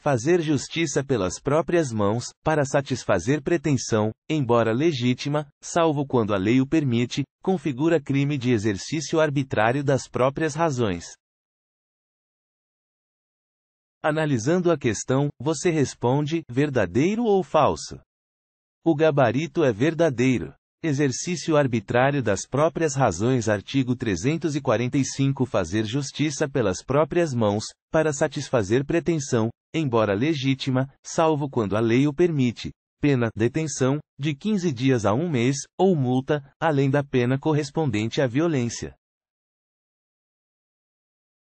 fazer justiça pelas próprias mãos, para satisfazer pretensão, embora legítima, salvo quando a lei o permite, configura crime de exercício arbitrário das próprias razões. Analisando a questão, você responde: verdadeiro ou falso? O gabarito é verdadeiro. Exercício arbitrário das próprias razões, artigo 345. Fazer justiça pelas próprias mãos, para satisfazer pretensão, embora legítima, salvo quando a lei o permite. Pena, detenção, de 15 dias a um mês, ou multa, além da pena correspondente à violência.